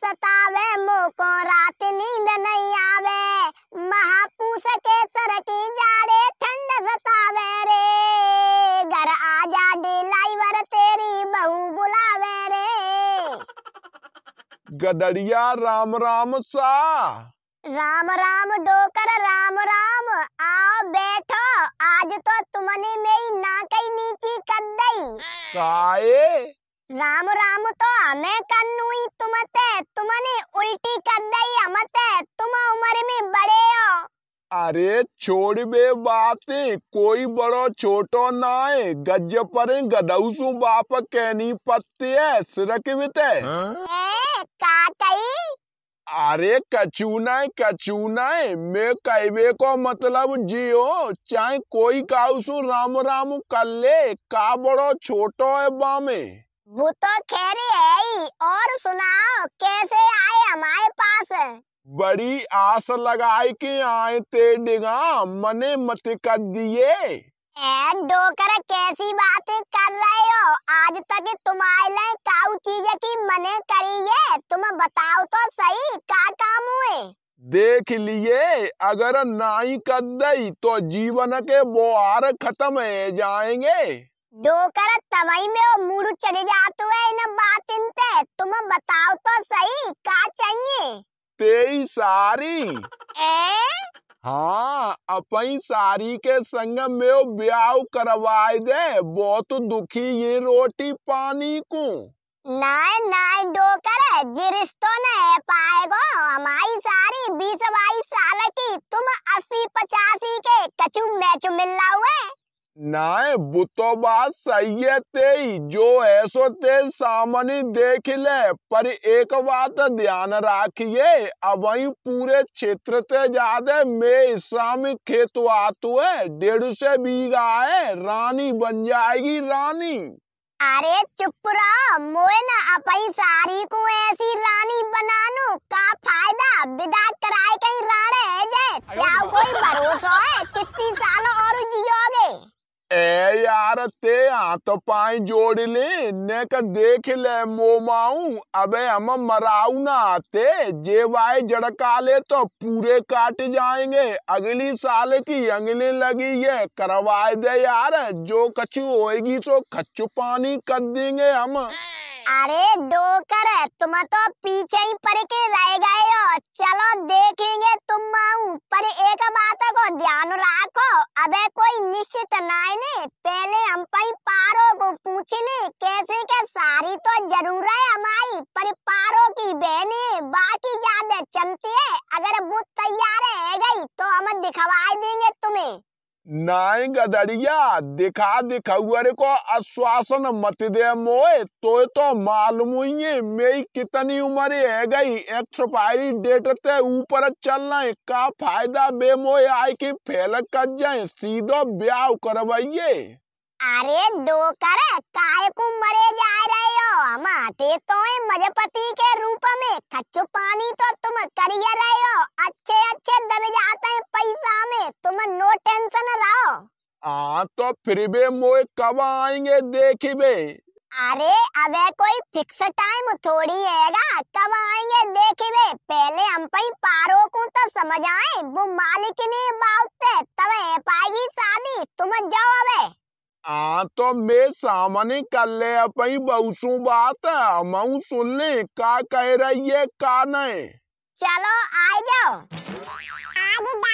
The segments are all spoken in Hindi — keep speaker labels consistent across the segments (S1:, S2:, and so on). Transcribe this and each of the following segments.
S1: सतावे मोको रात नींद नहीं आवे महापूष के सर की जाड़े ठंड सतावे रे घर आ जा डिलाइवर तेरी बहू बुलावे रे
S2: गदड़िया राम राम सा
S1: राम राम डोकर राम राम आओ बैठो आज तो तुमने मेरी नाकई नीची कर दई काए राम राम तो ರಾಮ ತೋ तुमते तुमने उल्टी कर दई ಕದ್ದೈ तुम ತುಮ में बड़े हो
S2: अरे छोड़ बे बातें कोई बड़ो छोटो ना है गज पर गदौसु बाप कहनी पत्ते है सिरक बिते
S1: ए का कही
S2: अरे है कचूनाए है मैं कहवे को मतलब जियो चाहे कोई काउसु राम राम कर ले का बड़ो छोटो है बामे
S1: वो तो खैरी है ही और सुनाओ कैसे आए हमारे पास
S2: बड़ी आस
S1: लगाई के आए ते डिगा मने मत कर दिए डोकर कैसी बातें कर रहे हो आज तक तुम्हारे लिए काउ चीज की मने करी है तुम बताओ तो सही का काम हुए
S2: देख लिए अगर नाई कर दई तो जीवन के बोहार खत्म है
S1: जाएंगे डोकर तवई में वो मूड चले जाते हुए इन बात इनते तुम बताओ तो सही का चाहिए
S2: तेई सारी ए हाँ अपनी सारी के संग में ब्याह
S1: करवाए दे बहुत दुखी ये रोटी पानी को नाय नाय डोकर जी ने पाएगो हमारी सारी बीस बाईस साल की तुम अस्सी पचासी के कचु मैच मिल रहा हुए
S2: नाय बुतो बात सही है ते जो ऐसो ते सामने देख ले पर एक बात ध्यान रखिए अब पूरे क्षेत्र ते ज्यादा में इस्लामिक खेत आतु है डेढ़ से बीघा है रानी बन जाएगी रानी
S1: अरे चुप रहो मोए ना अपनी सारी को ऐसी रानी बनानो का फायदा विदा कराए कहीं राणे है जे क्या कोई भरोसा है कितनी साल और जियोगे
S2: ए यार ते हाथों तो पाई जोड़ ले ने कर देख ले मोमाऊ अबे हम मराऊ ना आते जे वाय जड़का ले तो पूरे काट जाएंगे अगली साल की अंगली लगी है करवाए दे यार
S1: जो कछु होएगी सो खच्चू पानी कर देंगे हम अरे डोकर तुम तो पीछे ही पर के रह गए हो चलो देखेंगे तुम माऊ पर एक बात को ध्यान रखो अबे कोई निश्चित नाय ने पहले हम पाई पारो को ले कैसे के सारी तो जरूर है हमारी पर पारो की बहने बाकी ज्यादा चलती है अगर वो तैयार है गई तो हम दिखवा देंगे तुम्हें
S2: नाय गदरिया दिखा दिखर को आश्वासन मत दे मोए तो तो मालूम ही मेरी कितनी उम्र है गई एक्सपायरी डेट से ऊपर चलना रहे का फायदा बे मोए आय की फैल कर जाए सीधो ब्याह करवाइये
S1: अरे दो कर काय को मरे जा रहे हो हम आते तो हैं मजपति के रूप में खच्चू पानी तो तुम कर रहे हो अच्छे अच्छे दबे जाते हैं पैसा में तुम नो टेंशन रहो
S2: आ तो फिर भी मोए कब आएंगे देखी बे
S1: अरे अबे कोई फिक्स टाइम थोड़ी हैगा कब आएंगे देखी बे पहले हम पे पारो को तो समझ आए वो मालिक ने बाउते तब है पाएगी शादी तुम जाओ अबे
S2: आ हाँ, तो बे सामने कर ले अपनी बहुसू बात हम सुन ले का कह रही है का नहीं
S3: चलो आ जाओ आज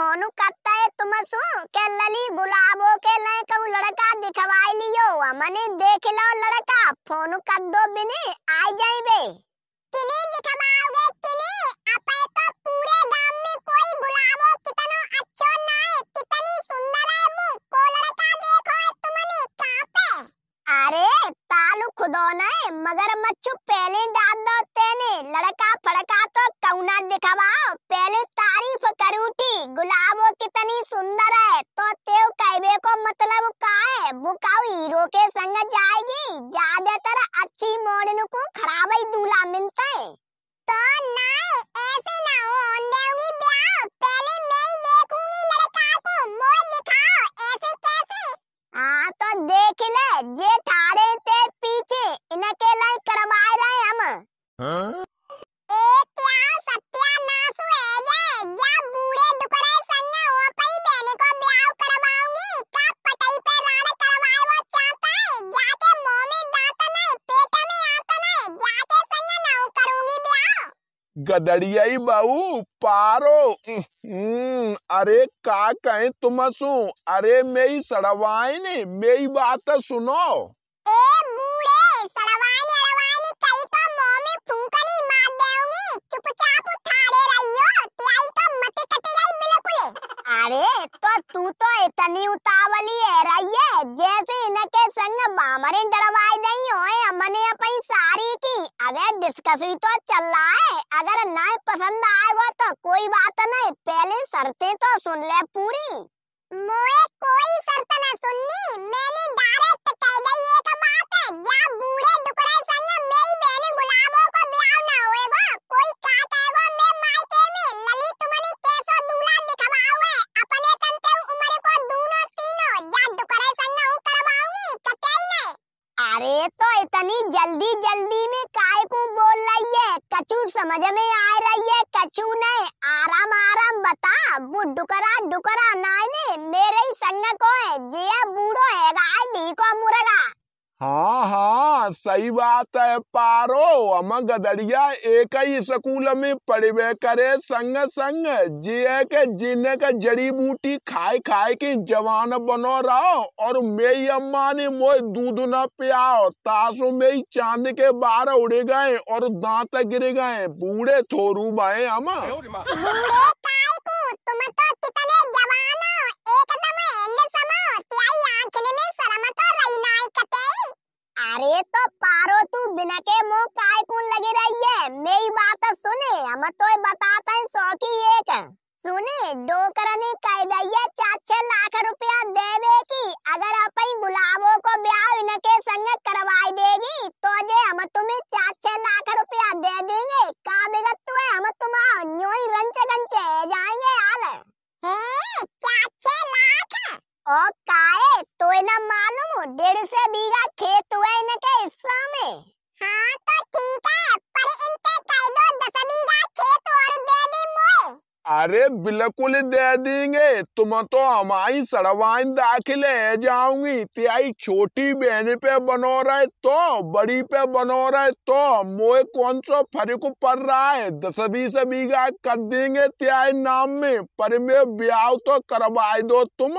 S1: फोन करता है तुम सु के लली बुलाबो के ले कहू लड़का दिखवाई लियो मने देख लो लड़का फोन कर दो बिने आ जाइबे किने दिखवाओगे किने
S3: अपे तो पूरे गांव में कोई बुलाबो कितनो अच्छो ना है कितनी सुंदर है मु को लड़का देखो है तुमने कहां पे अरे तालु
S1: खुदो ना है मगर मच्छू पहले डाल दो मतलब का है वो का हीरो के संग जाएगी ज्यादातर अच्छी मोड़न को खराब ही दूल्हा मिलता है तो नहीं ऐसे ना हो देऊंगी ब्याह पहले मैं ही देखूंगी लड़का को मोड़ दिखाओ ऐसे कैसे हां तो देख ले जेठ
S2: गदड़ियाई बहू पारो हम्म, अरे का कहे तुम सु अरे मेरी सड़वाई ने मेरी बात सुनो ए
S3: बूढ़े सड़वाइन अड़वाइन कई तो मुंह में फूंकनी मार देऊंगी चुपचाप उठा रे रहियो तेरी तो मति कटी रही बिल्कुल अरे तो तू तो
S1: इतनी उतावली है रही है जैसे गाड़ी की अबे डिस्कस डिस्कसी तो चल रहा है अगर नहीं पसंद आएगा तो कोई बात नहीं पहले शर्ते तो सुन ले पूरी मुझे
S3: कोई शर्त न सुननी मैंने डायरेक्ट कह दी ये तो बात है जा बूढ़े टुकड़े संग मेरी बहनी गुलाबों को
S1: समझ में आ रही है कचू ने आराम आराम बता वो डुकरा डुकरा नाइने मेरे ही संग को है जे बूढ़ो है गाय डी को मुरगा
S2: हाँ हाँ सही बात है पारो हम गदड़िया एक ही स्कूल में पढ़वे करे संग संग जिये के जीने के जड़ी बूटी खाए खाए के जवान बनो रहो और मेरी अम्मा ने मोह दूध न पियाओ तासो मेरी चांद के बाहर उड़े गए और दांत गिर गए बूढ़े थोरू भाई
S3: हम
S1: ओ काए तो ना मालूम डेढ़ से बीघा खेत हुआ इनके हिस्सा
S3: में हाँ तो ठीक है पर इनके कह दो दस बीघा खेत और दे दी मोए
S2: अरे बिल्कुल दे देंगे तुम तो हमारी सड़वाइन है जाऊंगी त्याई छोटी बहन पे बनो रहे तो बड़ी पे बनो रहे तो मोए कौन सो फर्क पड़ रहा है दस बीस बीघा कर देंगे त्याई नाम में पर मैं ब्याह तो करवाई दो तुम